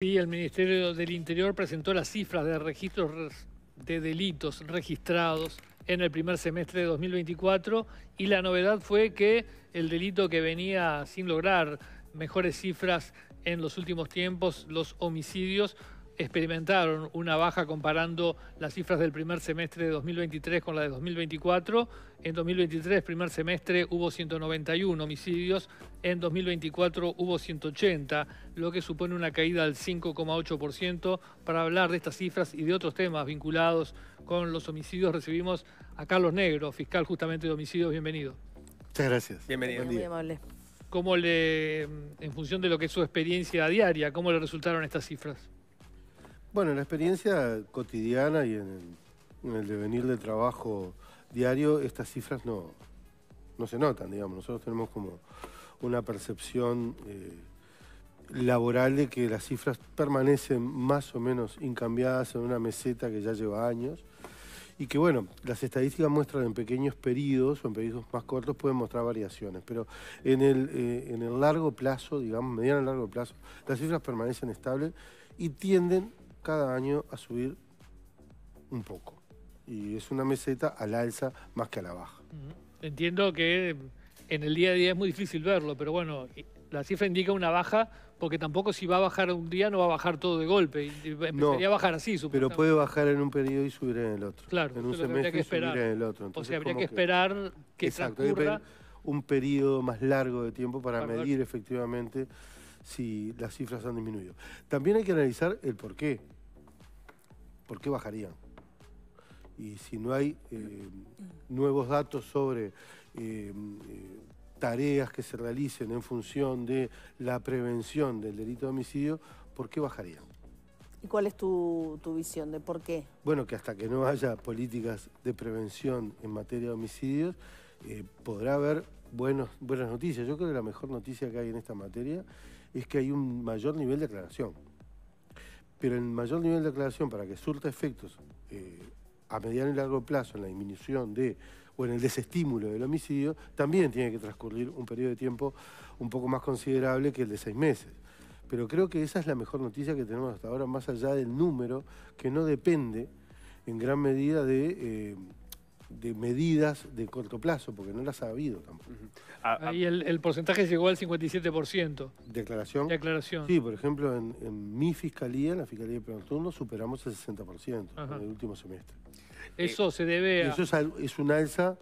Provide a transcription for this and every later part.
Sí, el Ministerio del Interior presentó las cifras de registros de delitos registrados en el primer semestre de 2024 y la novedad fue que el delito que venía sin lograr mejores cifras en los últimos tiempos, los homicidios, experimentaron una baja comparando las cifras del primer semestre de 2023 con la de 2024. En 2023, primer semestre, hubo 191 homicidios, en 2024 hubo 180, lo que supone una caída del 5,8%. Para hablar de estas cifras y de otros temas vinculados con los homicidios, recibimos a Carlos Negro, fiscal justamente de homicidios. Bienvenido. Muchas gracias. Bienvenido. Muy amable. ¿Cómo le, en función de lo que es su experiencia diaria, cómo le resultaron estas cifras? Bueno, en la experiencia cotidiana y en el, devenir de trabajo diario, estas cifras no, no se notan, digamos. Nosotros tenemos como una percepción eh, laboral de que las cifras permanecen más o menos incambiadas en una meseta que ya lleva años y que bueno, las estadísticas muestran en pequeños periodos o en periodos más cortos pueden mostrar variaciones, pero en el, eh, en el largo plazo, digamos, mediano y largo plazo, las cifras permanecen estables y tienden cada año a subir un poco. Y es una meseta al alza más que a la baja. Entiendo que en el día a día es muy difícil verlo, pero bueno, la cifra indica una baja porque tampoco si va a bajar un día no va a bajar todo de golpe. Empezaría a bajar así, supongo. Pero puede bajar en un periodo y subir en el otro. Claro, en un semestre y subir en el otro. Entonces, o sea, habría que esperar que, exacto, un periodo más largo de tiempo para, medir efectivamente si las cifras han disminuido. También hay que analizar el por qué. ¿por qué bajarían? Y si no hay eh, nuevos datos sobre eh, eh, tareas que se realicen en función de la prevención del delito de homicidio, ¿por qué bajarían? ¿Y cuál es tu, visión de por qué? Bueno, que hasta que no haya políticas de prevención en materia de homicidios, podrá haber buenos, buenas noticias. Yo creo que la mejor noticia que hay en esta materia es que hay un mayor nivel de aclaración. Pero el mayor nivel de aclaración para que surta efectos eh, a mediano y largo plazo en la disminución de o en el desestímulo del homicidio, también tiene que transcurrir un periodo de tiempo un poco más considerable que el de seis meses. Pero creo que esa es la mejor noticia que tenemos hasta ahora, más allá del número, que no depende en gran medida de eh, de medidas de corto plazo, porque no las ha habido tampoco. Ah, ah, ah. Ahí el, el porcentaje llegó al 57%. ¿Declaración? Declaración. Sí, por ejemplo, en, mi fiscalía, la Fiscalía de Primer Turno, superamos el 60% en el último semestre. Eso eh, se debe a... Eso es, es una alza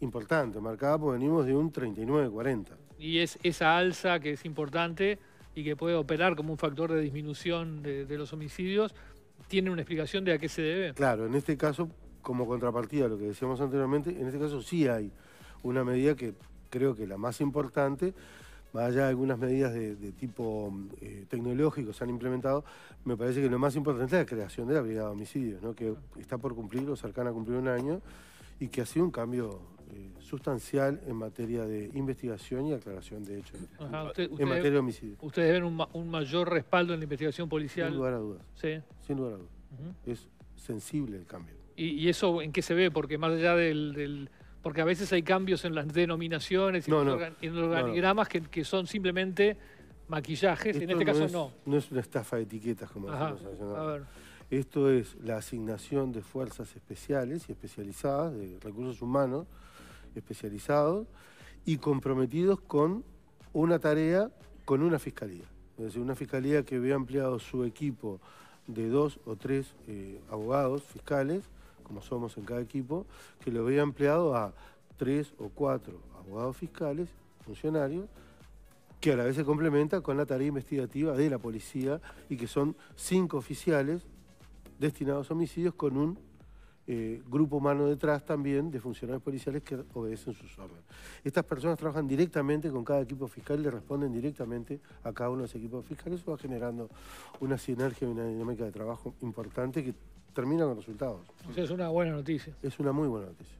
importante, marcada porque venimos de un 39-40. Y es esa alza que es importante y que puede operar como un factor de disminución de los homicidios, ¿tiene una explicación de a qué se debe? Claro, en este caso como contrapartida a lo que decíamos anteriormente, en este caso sí hay una medida que creo que la más importante, más allá de algunas medidas de, tipo eh, tecnológico se han implementado, me parece que lo más importante es la creación de la brigada de homicidios, que está por cumplir o cercana a cumplir un año y que ha sido un cambio eh, sustancial en materia de investigación y aclaración de hechos en materia de homicidio. ¿Ustedes ven un, mayor respaldo en la investigación policial? Sin lugar a dudas. Sin lugar Es sensible el cambio. Y, eso en qué se ve? Porque más allá del, porque a veces hay cambios en las denominaciones y en organigramas que, son simplemente maquillajes, en este caso no. No es una estafa de etiquetas como Ajá, Esto es la asignación de fuerzas especiales y especializadas, de recursos humanos especializados y comprometidos con una tarea, con una fiscalía. Es decir, una fiscalía que vea ampliado su equipo de dos o tres eh, abogados fiscales como somos en cada equipo, que lo veía empleado a tres o cuatro abogados fiscales, funcionarios, que a la vez se complementa con la tarea investigativa de la policía y que son cinco oficiales destinados a homicidios con un eh, grupo humano detrás también de funcionarios policiales que obedecen sus órdenes. Estas personas trabajan directamente con cada equipo fiscal y le responden directamente a cada uno de los equipos fiscales. Eso va generando una sinergia y una dinámica de trabajo importante que terminan los resultados. es una buena noticia. Es una muy buena noticia.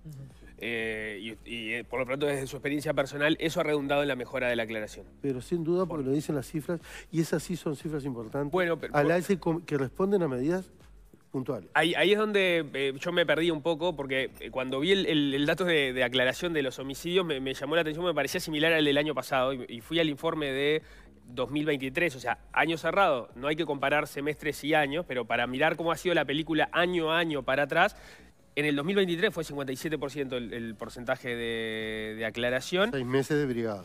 Eh, y, eh, por lo pronto, desde su experiencia personal, eso ha redundado en la mejora de la aclaración. Pero sin duda, porque lo dicen las cifras, y esas sí son cifras importantes. Bueno, pero, al que responden a medidas puntuales. Ahí, es donde eh, yo me perdí un poco, porque cuando vi el, dato de, aclaración de los homicidios, me, llamó la atención, me parecía similar al del año pasado, y fui al informe de 2023, o sea, año cerrado, no hay que comparar semestres y años, pero para mirar cómo ha sido la película año a año para atrás, en el 2023 fue 57% el, porcentaje de, aclaración. Seis meses de brigada.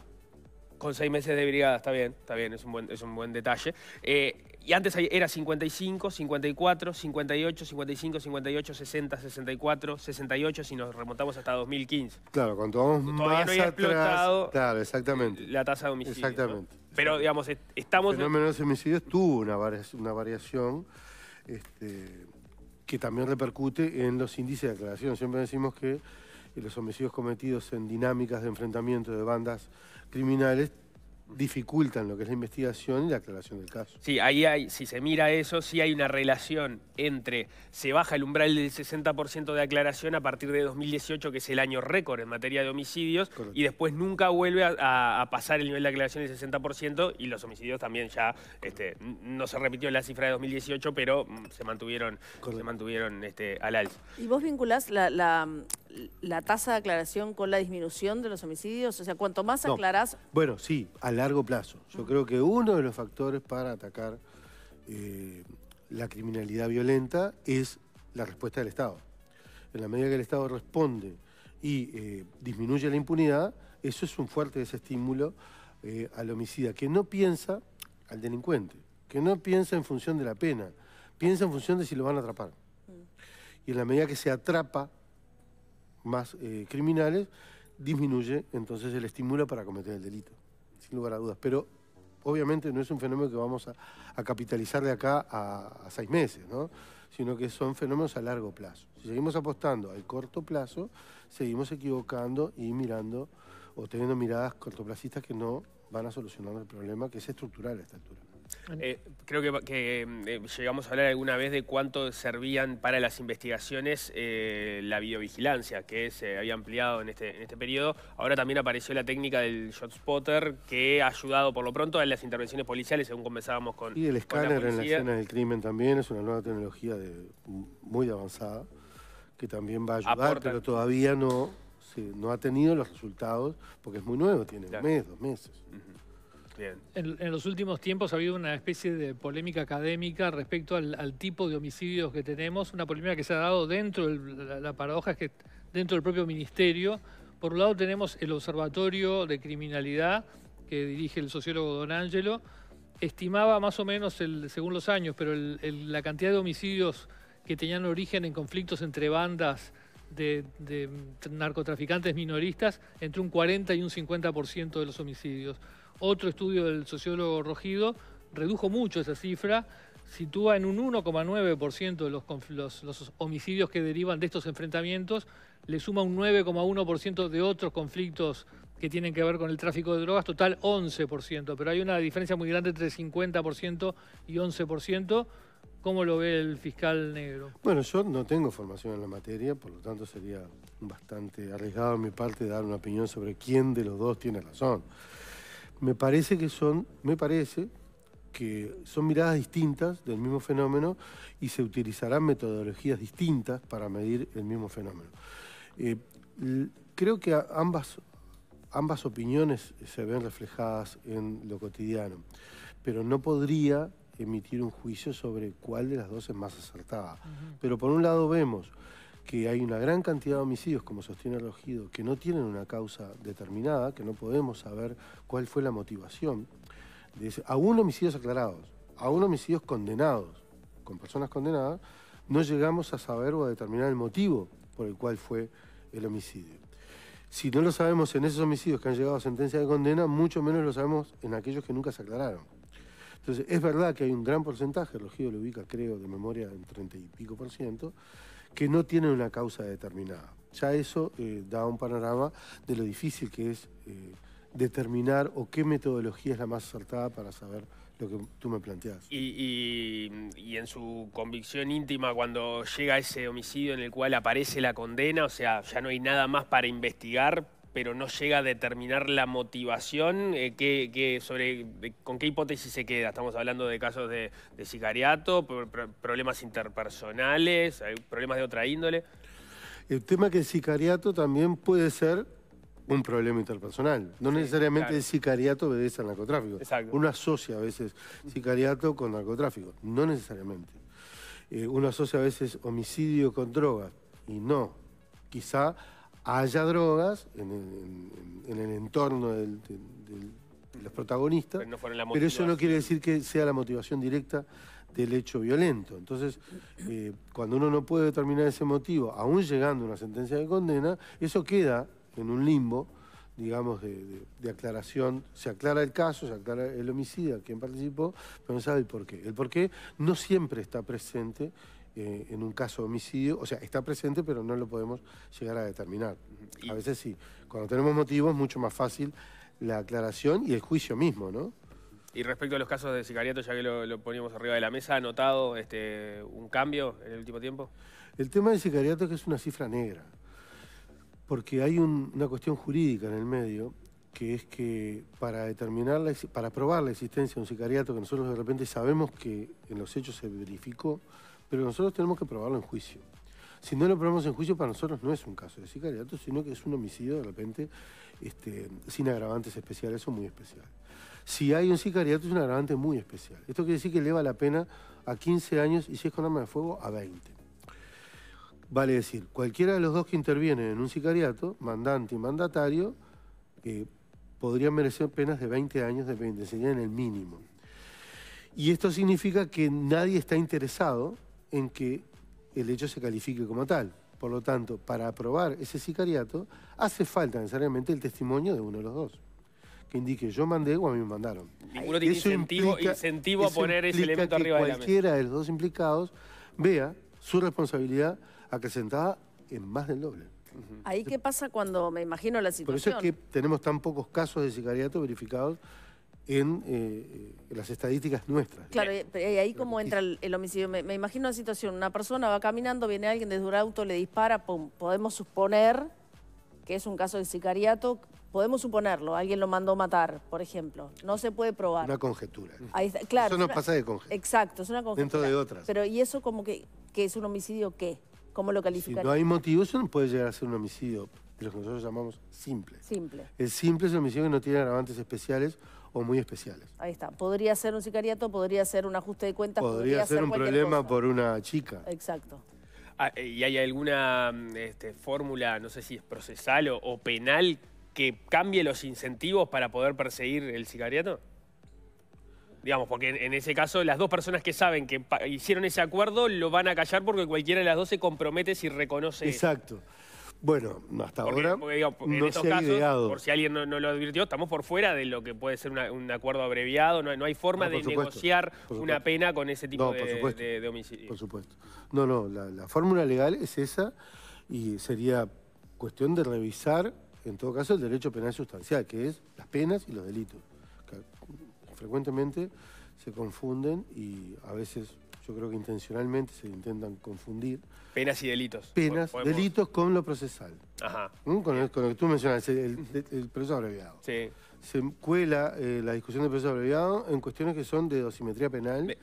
Con seis meses de brigada, está bien, está bien, es un buen, es un buen detalle. Eh, y antes era 55, 54, 58, 55, 58, 60, 64, 68, si nos remontamos hasta 2015. Claro, cuando vamos más no atrás, claro, exactamente. la tasa de homicidios. Exactamente. Pero, digamos, estamos... El fenómeno de homicidios tuvo una, variación, una variación este, que también repercute en los índices de aclaración. Siempre decimos que los homicidios cometidos en dinámicas de enfrentamiento de bandas criminales dificultan lo que es la investigación y la aclaración del caso. Sí, ahí hay, si se mira eso, sí hay una relación entre se baja el umbral del 60% de aclaración a partir de 2018, que es el año récord en materia de homicidios, y después nunca vuelve a, pasar el nivel de aclaración del 60% y los homicidios también ya, este, no se repitió la cifra de 2018, pero mm, se mantuvieron, se mantuvieron este, al alza. ¿Y vos vinculás la mm, la tasa de aclaración con la disminución de los homicidios? O sea, cuanto más aclarás... Bueno, sí, a largo plazo. Yo creo que uno de los factores para atacar eh, la criminalidad violenta es la respuesta del Estado. En la medida que el Estado responde y eh, disminuye la impunidad, eso es un fuerte desestímulo eh, al homicida, que no piensa al delincuente, que no piensa en función de la pena, piensa en función de si lo van a atrapar. Mm. Y en la medida que se atrapa más eh, criminales, disminuye entonces el estímulo para cometer el delito, sin lugar a dudas. Pero obviamente no es un fenómeno que vamos a, capitalizar de acá a, a seis meses, ¿no? sino que son fenómenos a largo plazo. Si seguimos apostando al corto plazo, seguimos equivocando y mirando o teniendo miradas cortoplacistas que no van a solucionar el problema que es estructural a esta altura. Eh, creo que, mm, eh, llegamos a hablar alguna vez de cuánto servían para las investigaciones eh, la biovigilancia que se había ampliado en este, en este periodo. Ahora también apareció la técnica del shot spotter, que ha ayudado por lo pronto a las intervenciones policiales, según conversábamos con Y el escáner en la escena del crimen también es una nueva tecnología mm, muy avanzada, que también va a ayudar, pero todavía no, no ha tenido los resultados, porque es muy nuevo, tiene un mes, dos meses. En, los últimos tiempos ha habido una especie de polémica académica respecto al, tipo de homicidios que tenemos, una polémica que se ha dado dentro, la, paradoja es que dentro del propio ministerio, por un lado tenemos el Observatorio de Criminalidad que dirige el sociólogo Don Angelo, estimaba más o menos, el, según los años, pero la cantidad de homicidios que tenían origen en conflictos entre bandas de, narcotraficantes minoristas entre un 40 y un 50% de los homicidios. Otro estudio del sociólogo Rogido redujo mucho esa cifra, sitúa en un 1,9% de los, los, homicidios que derivan de estos enfrentamientos, le suma un 9,1% de otros conflictos que tienen que ver con el tráfico de drogas, total 11%, pero hay una diferencia muy grande entre 50% y 11%, ¿Cómo lo ve el fiscal negro? Bueno, yo no tengo formación en la materia, por lo tanto sería bastante arriesgado de mi parte dar una opinión sobre quién de los dos tiene razón. Me parece que son, me parece que son miradas distintas del mismo fenómeno y se utilizarán metodologías distintas para medir el mismo fenómeno. Eh, creo que ambas, ambas opiniones se ven reflejadas en lo cotidiano, pero no podría emitir un juicio sobre cuál de las dos es más acertada. Pero por un lado vemos que hay una gran cantidad de homicidios, como sostiene el ojido, que no tienen una causa determinada, que no podemos saber cuál fue la motivación. De aún homicidios aclarados, aún homicidios condenados, con personas condenadas, no llegamos a saber o a determinar el motivo por el cual fue el homicidio. Si no lo sabemos en esos homicidios que han llegado a sentencia de condena, mucho menos lo sabemos en aquellos que nunca se aclararon. Entonces, es verdad que hay un gran porcentaje, el lo ubica, creo, de memoria en 30 y pico por ciento, que no tiene una causa determinada. Ya eso eh, da un panorama de lo difícil que es eh, determinar o qué metodología es la más acertada para saber lo que tú me planteas. Y, y, en su convicción íntima, cuando llega ese homicidio en el cual aparece la condena, o sea, ya no hay nada más para investigar, pero no llega a determinar la motivación, eh, sobre con qué hipótesis se queda. Estamos hablando de casos de, sicariato, problemas interpersonales, problemas de otra índole. El tema que el sicariato también puede ser un problema interpersonal. No necesariamente el sicariato obedece al narcotráfico. Exacto. Uno asocia a veces sicariato con narcotráfico. No necesariamente. Eh, uno asocia a veces homicidio con drogas. Y no. Quizá haya drogas en el, entorno de los protagonistas, pero, eso no quiere decir que sea la motivación directa del hecho violento. Entonces, eh, cuando uno no puede determinar ese motivo, aún llegando a una sentencia de condena, eso queda en un limbo, digamos, de, aclaración. Se aclara el caso, se aclara el homicida, quien participó, pero no sabe el porqué. El porqué no siempre está presente eh, en un caso de homicidio, o sea, está presente pero no lo podemos llegar a determinar. A veces sí, cuando tenemos motivos es mucho más fácil la aclaración y el juicio mismo, ¿no? Y respecto a los casos de sicariato, ya que lo, poníamos arriba de la mesa, ¿ha notado este, un cambio en el último tiempo? El tema del sicariato es que es una cifra negra, porque hay una cuestión jurídica en el medio, que es que para determinar, para probar la existencia de un sicariato, que nosotros de repente sabemos que en los hechos se verificó, pero nosotros tenemos que probarlo en juicio. Si no lo probamos en juicio, para nosotros no es un caso de sicariato, sino que es un homicidio de repente este, sin agravantes especiales o muy especial. Si hay un sicariato, es un agravante muy especial. Esto quiere decir que eleva la pena a 15 años y si es con arma de fuego, a 20. Vale decir, cualquiera de los dos que intervienen en un sicariato, mandante y mandatario, eh, podrían merecer penas de 20 años de sería en el mínimo. Y esto significa que nadie está interesado en que el hecho se califique como tal. Por lo tanto, para aprobar ese sicariato, hace falta necesariamente el testimonio de uno de los dos. Que indique yo mandé o a mí me mandaron. Ninguno tiene incentivo, incentivo a poner ese elemento arriba de la Cualquiera de los dos implicados vea su responsabilidad acrecentada en más del doble. Ahí qué pasa cuando me imagino la situación. Por eso es que tenemos tan pocos casos de sicariato verificados eh, en las estadísticas nuestras. Claro, y ahí como entra el, homicidio. Me, imagino una situación, una persona va caminando, viene alguien desde un auto, le dispara, podemos suponer que es un caso de sicariato, podemos suponerlo, alguien lo mandó matar, por ejemplo. No se puede probar. Una conjetura. Ahí claro. Eso no pasa de conjetura. Exacto, es una conjetura. Dentro de otras. Pero ¿y eso como que, que es un homicidio qué? ¿Cómo lo califica? Si no hay motivo, eso no puede llegar a ser un homicidio de lo que nosotros llamamos simple. Simple. El simple es un homicidio que no tiene agravantes especiales o muy especiales. Ahí está. Podría ser un sicariato, podría ser un ajuste de cuentas. Podría, ser, un problema por una chica. Exacto. Ah, eh, ¿Y hay alguna mm, este, fórmula, no sé si es procesal o, penal, que cambie los incentivos para poder perseguir el sicariato? Digamos, porque en, ese caso las dos personas que saben que hicieron ese acuerdo lo van a callar porque cualquiera de las dos se compromete si reconoce. Exacto. Bueno, hasta ahora porque, no estos se ha casos, Por si alguien no, lo advirtió, estamos por fuera de lo que puede ser un acuerdo abreviado. No, hay forma de negociar una pena con ese tipo de, de, homicidio. Por supuesto. No, no, la, la fórmula legal es esa y sería cuestión de revisar, en todo caso, el derecho penal sustancial, que es las penas y los delitos. Que frecuentemente se confunden y a veces yo creo que intencionalmente se intentan confundir. Penas y delitos. Penas, delitos con lo procesal. Ajá. ¿Mm? Con, lo que tú mencionas, el, el proceso abreviado. Sí se cuela eh, la discusión de proceso abreviado en cuestiones que son de dosimetría penal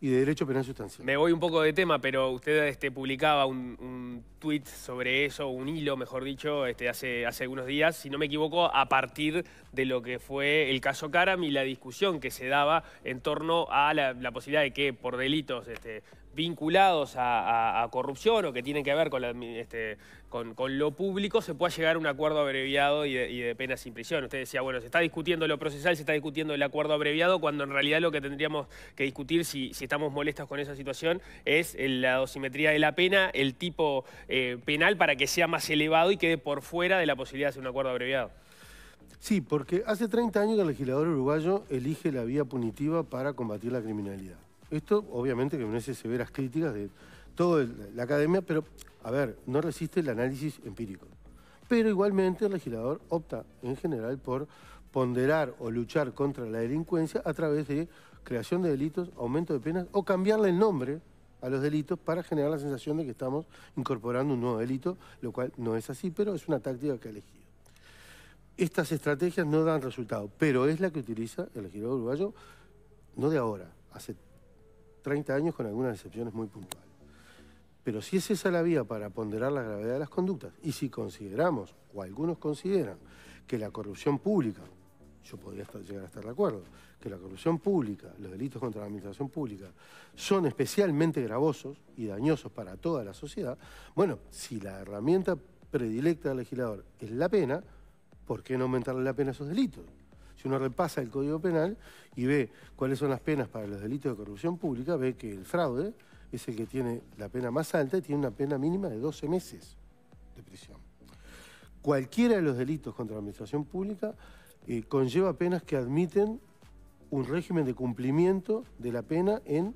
y de derecho penal sustancial. Me voy un poco de tema, pero usted este, publicaba un, un tuit sobre eso, un hilo, mejor dicho, este, hace, hace algunos días, si no me equivoco, a partir de lo que fue el caso Karam y la discusión que se daba en torno a la, posibilidad de que por delitos este, vinculados a, corrupción o que tienen que ver con la este, con, lo público se pueda llegar a un acuerdo abreviado y de, pena sin prisión. Usted decía, bueno, se está discutiendo lo procesal, se está discutiendo el acuerdo abreviado, cuando en realidad lo que tendríamos que discutir, si, estamos molestos con esa situación, es la dosimetría de la pena, el tipo eh, penal para que sea más elevado y quede por fuera de la posibilidad de hacer un acuerdo abreviado. Sí, porque hace 30 años que el legislador uruguayo elige la vía punitiva para combatir la criminalidad. Esto, obviamente, que merece severas críticas de toda la academia, pero, a ver, no resiste el análisis empírico. Pero igualmente el legislador opta en general por ponderar o luchar contra la delincuencia a través de creación de delitos, aumento de penas o cambiarle el nombre a los delitos para generar la sensación de que estamos incorporando un nuevo delito, lo cual no es así, pero es una táctica que ha elegido. Estas estrategias no dan resultado, pero es la que utiliza el legislador uruguayo no de ahora, hace 30 años con algunas excepciones muy puntuales. Pero si es esa la vía para ponderar la gravedad de las conductas, y si consideramos, o algunos consideran, que la corrupción pública, yo podría estar, llegar a estar de acuerdo, que la corrupción pública, los delitos contra la administración pública, son especialmente gravosos y dañosos para toda la sociedad, bueno, si la herramienta predilecta del legislador es la pena, ¿por qué no aumentarle la pena a esos delitos? Si uno repasa el Código Penal y ve cuáles son las penas para los delitos de corrupción pública, ve que el fraude es el que tiene la pena más alta y tiene una pena mínima de 12 meses de prisión. Cualquiera de los delitos contra la administración pública eh, conlleva penas que admiten un régimen de cumplimiento de la pena en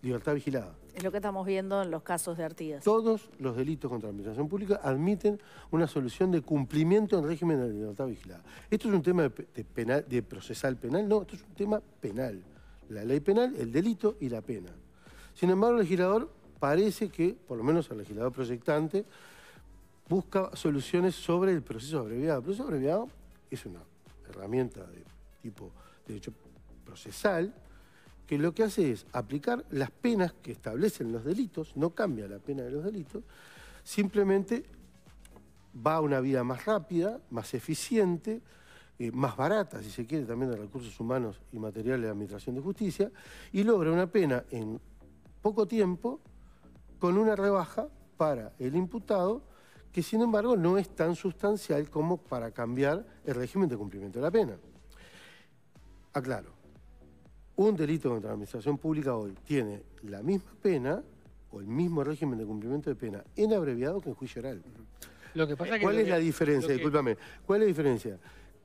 libertad vigilada. Es lo que estamos viendo en los casos de Artigas. Todos los delitos contra la administración pública admiten una solución de cumplimiento en régimen de libertad vigilada. Esto es un tema de procesal penal, no, esto es un tema penal. La ley penal, el delito y la pena. Sin embargo, el legislador parece que, por lo menos el legislador proyectante, busca soluciones sobre el proceso abreviado. El proceso abreviado es una herramienta de tipo derecho procesal que lo que hace es aplicar las penas que establecen los delitos, no cambia la pena de los delitos, simplemente va a una vida más rápida, más eficiente, eh, más barata, si se quiere, también de recursos humanos y materiales de Administración de Justicia, y logra una pena en poco tiempo con una rebaja para el imputado que sin embargo no es tan sustancial como para cambiar el régimen de cumplimiento de la pena. Aclaro, un delito contra la administración pública hoy tiene la misma pena o el mismo régimen de cumplimiento de pena en abreviado que en juicio oral. ¿Cuál es la diferencia? Discúlpame. ¿Cuál es la diferencia?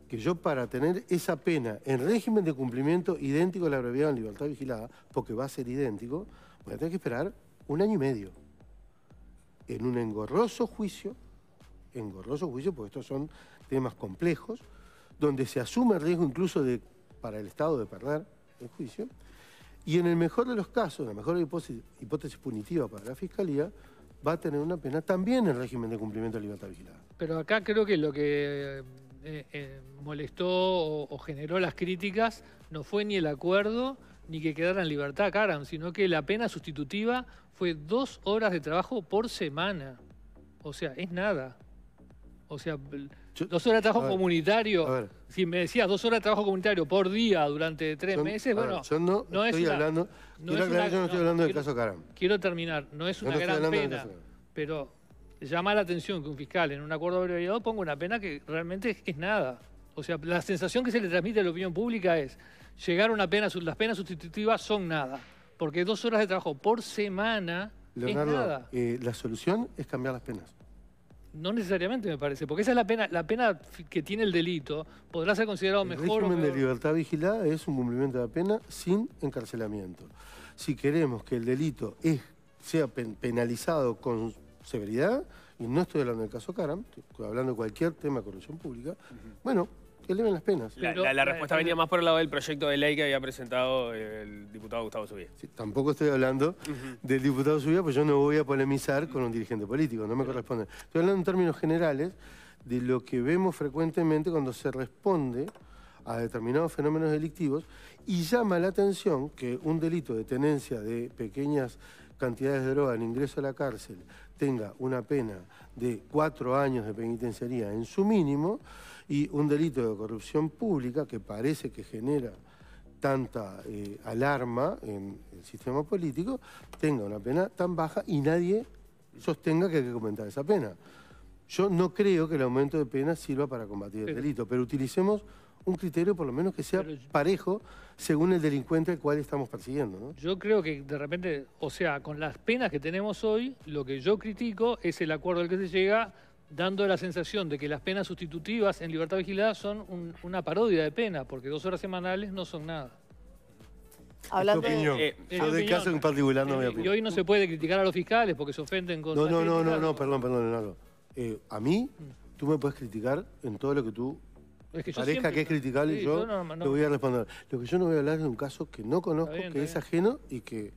Que yo para tener esa pena en régimen de cumplimiento idéntico al abreviado en libertad vigilada, porque va a ser idéntico, voy a tener que esperar un año y medio en un engorroso juicio, engorroso juicio porque estos son temas complejos, donde se asume el riesgo incluso para el Estado de perder el juicio, y en el mejor de los casos, la mejor hipótesis, punitiva para la Fiscalía, va a tener una pena también el régimen de cumplimiento de libertad vigilada. Pero acá creo que lo que eh, eh, molestó o generó las críticas no fue ni el acuerdo, ni que quedara en libertad Karam, sino que la pena sustitutiva fue dos horas de trabajo por semana. O sea, es nada. O sea, dos horas de trabajo comunitario. Si me decías dos horas de trabajo comunitario por día durante tres meses, bueno. no, estoy hablando. del caso Karam. Quiero terminar. No es una gran pena. Pero llama la atención que un fiscal en un acuerdo abreviado ponga una pena que realmente es nada. O sea, la sensación que se le transmite a la opinión pública es Llegar a pena, las penas sustitutivas son nada, porque dos horas de trabajo por semana es nada. Eh, la solución es cambiar las penas. No necesariamente, me parece, porque esa es la pena, la pena que tiene el delito. Podrá ser considerado mejor. El régimen de libertad vigilada es un cumplimiento de la pena sin encarcelamiento. Si queremos que el delito es, sea penalizado con severidad, y no estoy hablando del caso Karam, estoy hablando de cualquier tema de corrupción pública, bueno, que eleven las penas. La, respuesta venía más por el lado del proyecto de ley que había presentado el diputado Gustavo Subía. tampoco estoy hablando del diputado Subía, pues yo no voy a polemizar con un dirigente político, no me corresponde. Estoy hablando en términos generales de lo que vemos frecuentemente cuando se responde a determinados fenómenos delictivos y llama la atención que un delito de tenencia de pequeñas cantidades de droga en ingreso a la cárcel tenga una pena de cuatro años de penitenciaría en su mínimo, y un delito de corrupción pública que parece que genera tanta eh, alarma en el sistema político tenga una pena tan baja y nadie sostenga que hay que comentar esa pena. Yo no creo que el aumento de penas sirva para combatir el delito, pero utilicemos un criterio por lo menos que sea parejo según el delincuente al cual estamos persiguiendo. Yo creo que de repente, o sea, con las penas que tenemos hoy, lo que yo critico es el acuerdo al que se llega dando la sensación de que las penas sustitutivas en libertad vigilada son una parodia de pena, porque dos horas semanales no son nada. Hablando de- opinión. Eh, eh, de caso en particular no eh, me Y hoy no se puede criticar a los fiscales porque se ofenden con... No, no, no, no, no, perdón, perdón, Leonardo. a mí, mm. tú me puedes criticar en todo lo que tú parezca que es criticable y yo, te voy a responder. Lo que yo no voy a hablar es de un caso que no conozco, que es ajeno y que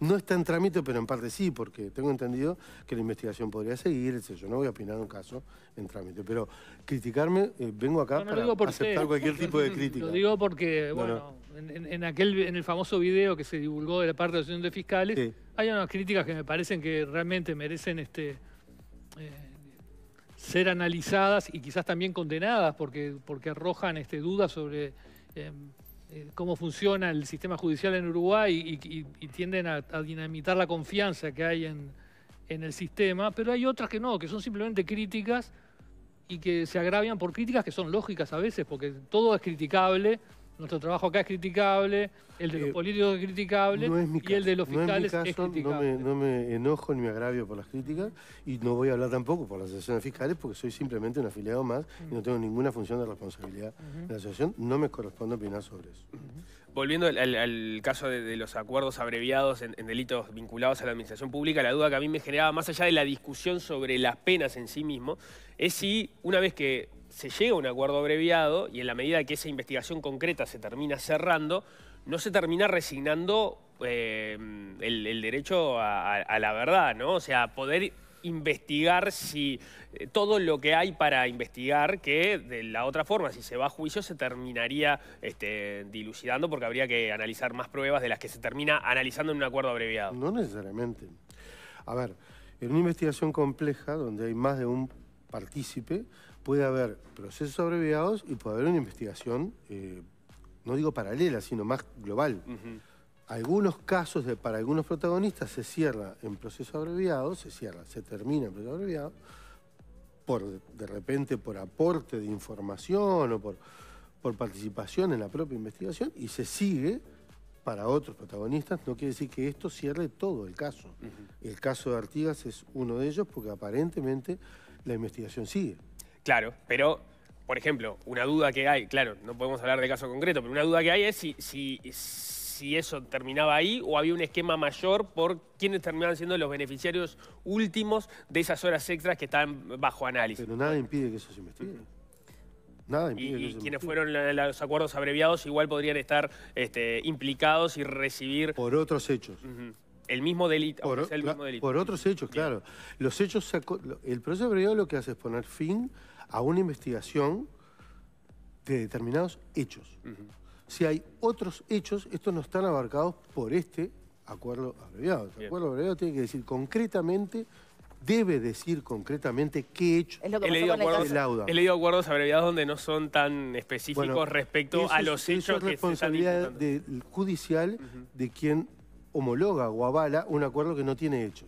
no está en trámite, pero en parte sí, porque tengo entendido que la investigación podría seguir, yo no voy a opinar un caso en trámite, pero criticarme, eh, vengo acá para aceptar cualquier tipo de crítica. Lo digo porque, bueno, en, aquel, en el famoso video que se divulgó de la parte de la Asociación de Fiscales, hay unas críticas que me parecen que realmente merecen este... Eh, ser analizadas y quizás también condenadas porque, porque arrojan este, dudas sobre em, eh, cómo funciona el sistema judicial en Uruguay y, tienden a, dinamitar la confianza que hay en, el sistema, pero hay otras que no, que son simplemente críticas y que se agravian por críticas que son lógicas a veces, porque todo es criticable nuestro trabajo acá es criticable, el de los eh, políticos es criticable y el de los fiscales es, criticable. No me, enojo ni me agravio por las críticas y no voy a hablar tampoco por las asociaciones fiscales porque soy simplemente un afiliado más y no tengo ninguna función de responsabilidad en la asociación. No me corresponde opinar sobre eso. Volviendo al, caso de, los acuerdos abreviados en, delitos vinculados a la administración pública, la duda que a mí me generaba, más allá de la discusión sobre las penas en sí mismo, es si una vez que se llega a un acuerdo abreviado y en la medida que esa investigación concreta se termina cerrando, no se termina resignando eh, el, derecho a, la verdad, ¿no? O sea, poder investigar si eh, todo lo que hay para investigar, que de la otra forma, si se va a juicio, se terminaría este, dilucidando porque habría que analizar más pruebas de las que se termina analizando en un acuerdo abreviado. No necesariamente. A ver, en una investigación compleja donde hay más de un partícipe, puede haber procesos abreviados y puede haber una investigación, eh, no digo paralela, sino más global. Algunos casos para algunos protagonistas se cierra en proceso abreviado, se cierra, se termina en proceso abreviado, por, de repente por aporte de información o por, por participación en la propia investigación y se sigue para otros protagonistas, no quiere decir que esto cierre todo el caso. El caso de Artigas es uno de ellos porque aparentemente la investigación sigue. Claro, pero, por ejemplo, una duda que hay, claro, no podemos hablar de caso concreto, pero una duda que hay es si, si eso terminaba ahí o había un esquema mayor por quienes terminaban siendo los beneficiarios últimos de esas horas extras que están bajo análisis. Pero nada impide que eso se investigue. Nada impide y, quienes fueron los acuerdos abreviados igual podrían estar este, implicados y recibir... Por otros hechos el mismo delito. Por, otros hechos, claro. Los hechos, el proceso abreviado lo que hace es poner fin a una investigación de determinados hechos. Si hay otros hechos, estos no están abarcados por este acuerdo abreviado. El acuerdo abreviado tiene que decir concretamente debe decir concretamente qué hecho. Es lo que lauda. he leído acuerdos abreviados donde no son tan específicos respecto a los hechos responsabilidad que se están judicial de quien homologa o avala un acuerdo que no tiene hecho.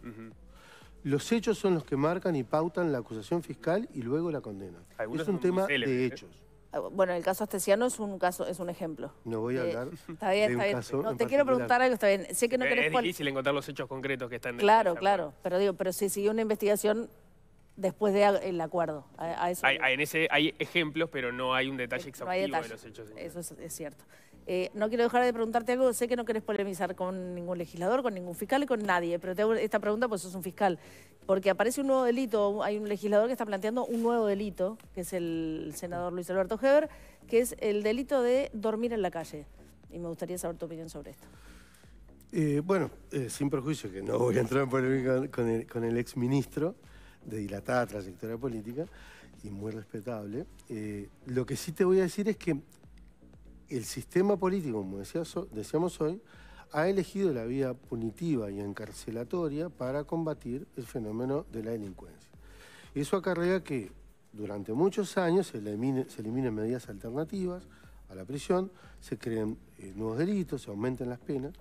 Los hechos son los que marcan y pautan la acusación fiscal y luego la condena. es un tema de ¿eh? hechos. Ah, bueno, el caso Astesiano es un caso, es un ejemplo. No voy a eh, hablar. está bien, está bien. no, te quiero preguntar algo, está bien. Sé que no Es difícil encontrar los hechos concretos que están. Claro, claro. Pero digo, pero si siguió una investigación después del el acuerdo. hay, en ese hay ejemplos, pero no hay un detalle exhaustivo de los hechos. Eso es, cierto. Eh, no quiero dejar de preguntarte algo, sé que no querés polemizar con ningún legislador, con ningún fiscal, y con nadie, pero te hago esta pregunta pues sos un fiscal. Porque aparece un nuevo delito, hay un legislador que está planteando un nuevo delito, que es el senador Luis Alberto Heber, que es el delito de dormir en la calle. Y me gustaría saber tu opinión sobre esto. Eh, bueno, eh, sin perjuicio que no voy a entrar en polémica con el, con el exministro, de dilatada trayectoria política y muy respetable. Eh, lo que sí te voy a decir es que el sistema político, como decíamos hoy, ha elegido la vía punitiva y encarcelatoria para combatir el fenómeno de la delincuencia. Eso acarrea que durante muchos años se, eliminen medidas alternativas a la prisión, se creen eh, nuevos delitos, se aumenten las penas,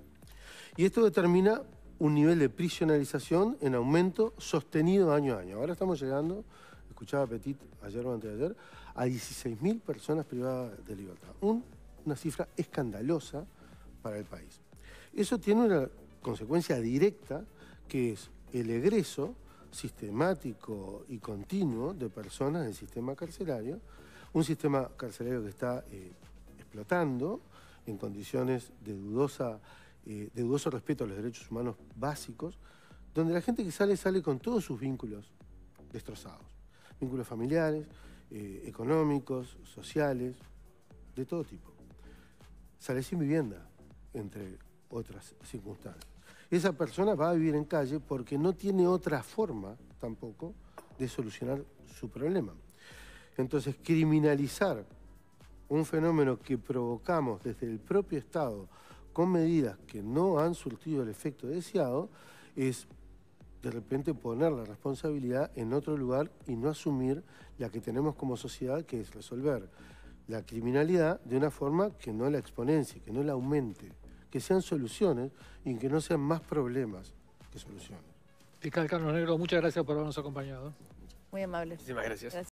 y esto determina un nivel de prisionalización en aumento sostenido año a año. Ahora estamos llegando, escuchaba Petit ayer o antes de ayer, a 16.000 personas privadas de libertad. una cifra escandalosa para el país. Eso tiene una consecuencia directa que es el egreso sistemático y continuo de personas del sistema carcelario, un sistema carcelario que está eh, explotando en condiciones de dudosa eh, de dudoso respeto a los derechos humanos básicos, donde la gente que sale sale con todos sus vínculos destrozados. Vínculos familiares, eh, económicos, sociales, de todo tipo. Sale sin vivienda, entre otras circunstancias. Esa persona va a vivir en calle porque no tiene otra forma tampoco de solucionar su problema. Entonces, criminalizar un fenómeno que provocamos desde el propio Estado, con medidas que no han surtido el efecto deseado, es de repente poner la responsabilidad en otro lugar y no asumir la que tenemos como sociedad, que es resolver la criminalidad de una forma que no la exponencie, que no la aumente, que sean soluciones y que no sean más problemas que soluciones. Fiscal Carlos Negro, muchas gracias por habernos acompañado. Muy amable. Muchísimas gracias.